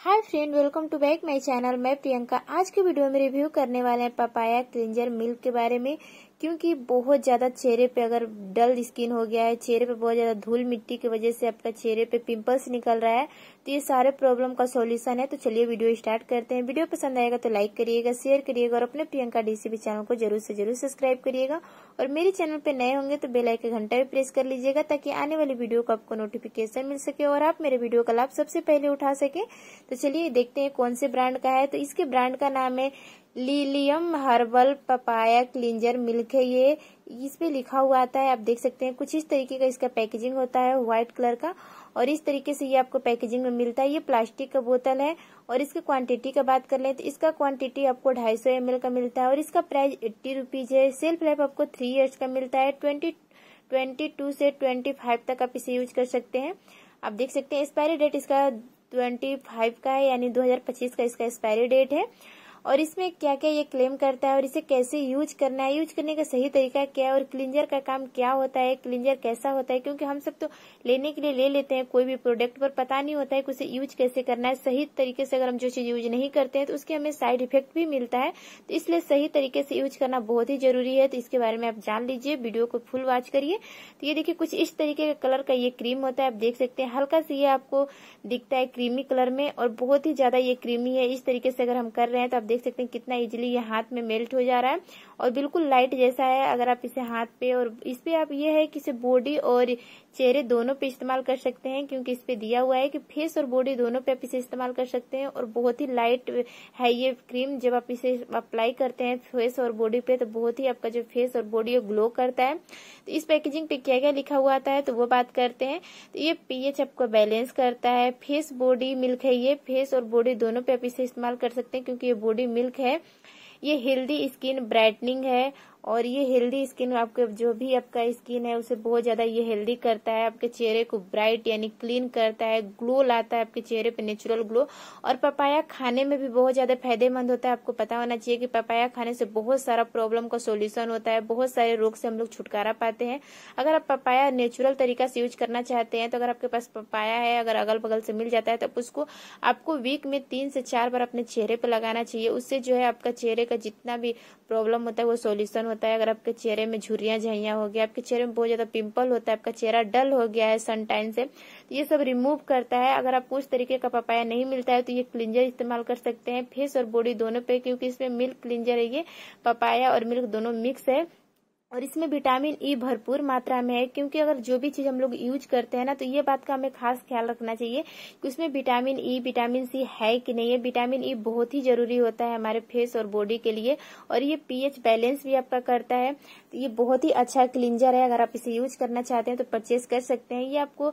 hi friend welcome to back my channel मैं प्रियंका आज के वीडियो में रिव्यू करने वाले हैं पपाया क्लिंजर मिल्क के बारे में क्योंकि बहुत ज़्यादा चेहरे पे अगर डल स्किन हो गया है चेहरे पे बहुत ज़्यादा धूल मिट्टी की वजह से आपका चेहरे पे पिंपल्स निकल रहा है तो ये सारे प्रॉब्लम का सॉल्यूशन है तो चलिए वीडियो स्टार्ट करते हैं वीडियो पसंद आएगा तो लाइक करिएगा शेयर करिएगा और अपने प्रियंका डीसीबी चैनल को जरूर से जरूर सब्सक्राइब करिएगा और मेरे चैनल पर नए होंगे तो बेलाइक घंटा भी प्रेस कर लीजिएगा ताकि आने वाली वीडियो को आपको नोटिफिकेशन मिल सके और आप मेरे वीडियो का लाभ सबसे पहले उठा सके तो चलिए देखते हैं कौन से ब्रांड का है तो इसके ब्रांड का नाम है Lilium herbal papaya cleanser milk है ये इस पे लिखा हुआ आता है आप देख सकते हैं कुछ इस तरीके का इसका पैकेजिंग होता है व्हाइट कलर का और इस तरीके से ये आपको पैकेजिंग में मिलता है ये प्लास्टिक का बोतल है और इसके क्वांटिटी का बात कर लें तो इसका क्वांटिटी आपको ढाई सौ एम का मिलता है और इसका प्राइस एट्टी रुपीज है सेल्फ लाइफ आपको थ्री ईयर्स का मिलता है ट्वेंटी ट्वेंटी टू से ट्वेंटी फाइव तक आप इसे यूज कर सकते हैं आप देख सकते हैं एक्सपायरी डेट इसका ट्वेंटी फाइव का है यानी दो हजार पच्चीस का इसका एक्सपायरी डेट है और इसमें क्या क्या ये क्लेम करता है और इसे कैसे यूज करना है यूज करने का सही तरीका क्या है और क्लिंजर का काम क्या होता है क्लिंजर कैसा होता है क्योंकि हम सब तो लेने के लिए ले लेते हैं कोई भी प्रोडक्ट पर पता नहीं होता है कि उसे यूज कैसे करना है सही तरीके से अगर हम जो चीज यूज नहीं करते हैं तो उसके हमें साइड इफेक्ट भी मिलता है तो इसलिए सही तरीके से यूज करना बहुत ही जरूरी है तो इसके बारे में आप जान लीजिए वीडियो को फुल वॉच करिए तो ये देखिए कुछ इस तरीके का कलर का ये क्रीम होता है आप देख सकते हैं हल्का सा ये आपको दिखता है क्रीमी कलर में और बहुत ही ज्यादा ये क्रीमी है इस तरीके से अगर हम कर रहे हैं तो आप देख देख सकते हैं कितना इजीली ये हाथ में मेल्ट हो जा रहा है और बिल्कुल लाइट जैसा है अगर आप इसे हाथ पे और इस पे आप ये है कि इसे बॉडी और चेहरे दोनों पे इस्तेमाल कर सकते हैं क्योंकि इस पे दिया हुआ है कि फेस और बॉडी दोनों पे आप इसे इस्तेमाल कर सकते हैं और बहुत ही लाइट है ये क्रीम जब आप इसे अप्लाई करते हैं फेस और बॉडी पे तो बहुत ही आपका जो फेस और बॉडी ग्लो करता है तो इस पैकेजिंग पे क्या क्या लिखा हुआ आता है तो वो बात करते हैं तो ये पीएच आपको बैलेंस करता है फेस बॉडी मिल्क है ये फेस और बॉडी दोनों पे आप इसे इस्तेमाल कर सकते हैं क्योंकि ये बॉडी मिल्क है ये हेल्दी स्किन ब्राइटनिंग है और ये हेल्दी स्किन आपके जो भी आपका स्किन है उसे बहुत ज़्यादा ये हेल्दी करता है आपके चेहरे को ब्राइट यानी क्लीन करता है ग्लो लाता है आपके चेहरे पे नेचुरल ग्लो और पपाया खाने में भी बहुत ज़्यादा फायदेमंद होता है आपको पता होना चाहिए कि पपाया खाने से बहुत सारा प्रॉब्लम का सोल्यूशन होता है बहुत सारे रोग से हम लोग छुटकारा पाते हैं अगर आप पपाया नेचुरल तरीका से यूज करना चाहते हैं तो अगर आपके पास पपाया है अगर अगल बगल से मिल जाता है तो उसको आपको वीक में तीन से चार बार अपने चेहरे पर लगाना चाहिए उससे जो है आपका चेहरे का जितना भी प्रॉब्लम होता है वो सोल्यूशन होता है होता है अगर आपके चेहरे में झुर्रियां झाइया हो गया आपके चेहरे में बहुत ज्यादा पिंपल होता है आपका चेहरा डल हो गया है सनटाइन से तो ये सब रिमूव करता है अगर आपको उस तरीके का पपाया नहीं मिलता है तो ये क्लिंजर इस्तेमाल कर सकते हैं फेस और बॉडी दोनों पे क्योंकि इसमें मिल्क क्लिंजर है ये पपाया और मिल्क दोनों मिक्स है और इसमें विटामिन ई e भरपूर मात्रा में है क्योंकि अगर जो भी चीज हम लोग यूज करते हैं ना तो ये बात का हमें खास ख्याल रखना चाहिए कि उसमें vitamin E e, vitamin C है कि नहीं है विटामिन ई e बहुत ही जरूरी होता है हमारे फेस और बॉडी के लिए और ये पीएच बैलेंस भी आपका करता है तो ये बहुत ही अच्छा क्लिंजर है अगर आप इसे यूज करना चाहते हैं तो परचेज कर सकते हैं ये आपको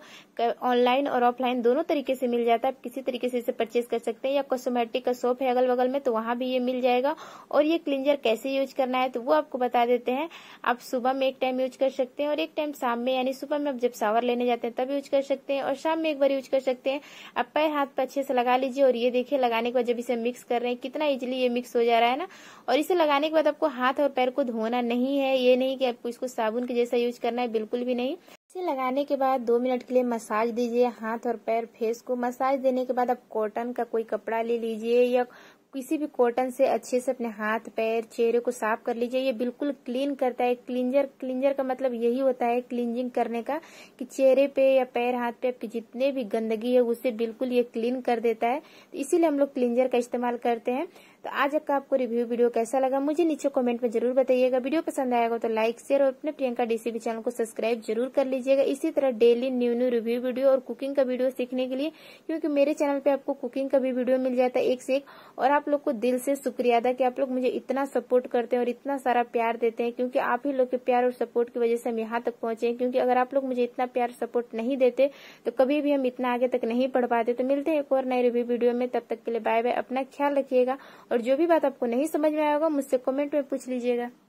ऑनलाइन और ऑफलाइन दोनों तरीके से मिल जाता है आप किसी तरीके से इसे परचेज कर सकते हैं या कॉस्मेटिक का शॉप है अगल बगल में तो वहां भी ये मिल जाएगा और ये क्लिंजर कैसे यूज करना है तो वो आपको बता देते हैं आप सुबह में एक टाइम यूज कर सकते हैं और एक टाइम शाम में यानी सुबह में आप जब सावर लेने जाते हैं तब यूज कर सकते हैं और शाम में एक बार यूज कर सकते हैं आप पैर हाथ पर अच्छे से लगा लीजिए और ये देखिए लगाने के बाद जब इसे मिक्स कर रहे हैं कितना इजिली ये मिक्स हो जा रहा है ना और इसे लगाने के बाद आपको हाथ और पैर को धोना नहीं है ये नहीं की आपको इसको साबुन के जैसा यूज करना है बिल्कुल भी नहीं इसे लगाने के बाद दो मिनट के लिए मसाज दीजिए हाथ और पैर फेस को मसाज देने के बाद आप कॉटन का कोई कपड़ा ले लीजिए या किसी भी कॉटन से अच्छे से अपने हाथ पैर चेहरे को साफ कर लीजिए ये बिल्कुल क्लीन करता है क्लींजर क्लींजर का मतलब यही होता है क्लींजिंग करने का कि चेहरे पे या पैर हाथ पे आपकी जितने भी गंदगी है उसे बिल्कुल ये क्लीन कर देता है तो इसीलिए हम लोग क्लींजर का इस्तेमाल करते हैं तो आज का आपको रिव्यू वीडियो कैसा लगा मुझे नीचे कॉमेंट में जरूर बताइएगा वीडियो पसंद आएगा तो लाइक शेयर और अपने प्रियंका डीसीबी चैनल को सब्सक्राइब जरूर कर लीजिए कीजिएगा इसी तरह daily new new review video और कुकिंग का वीडियो सीखने के लिए क्योंकि मेरे चैनल पे आपको कुकिंग का भी वीडियो मिल जाता है एक से एक और आप लोग को दिल से शुक्रिया अदा कि आप लोग मुझे इतना सपोर्ट करते हैं और इतना सारा प्यार देते हैं क्योंकि आप ही लोग के प्यार और सपोर्ट की वजह से हम यहाँ तक पहुंचे हैं क्योंकि अगर आप लोग मुझे इतना प्यार सपोर्ट नहीं देते तो कभी भी हम इतना आगे तक नहीं पढ़ पाते तो मिलते हैं एक और नए रिव्यू वीडियो में तब तक के लिए बाय बाय अपना ख्याल रखिएगा और जो भी बात आपको नहीं समझ में आएगा मुझसे कमेंट में पूछ लीजिएगा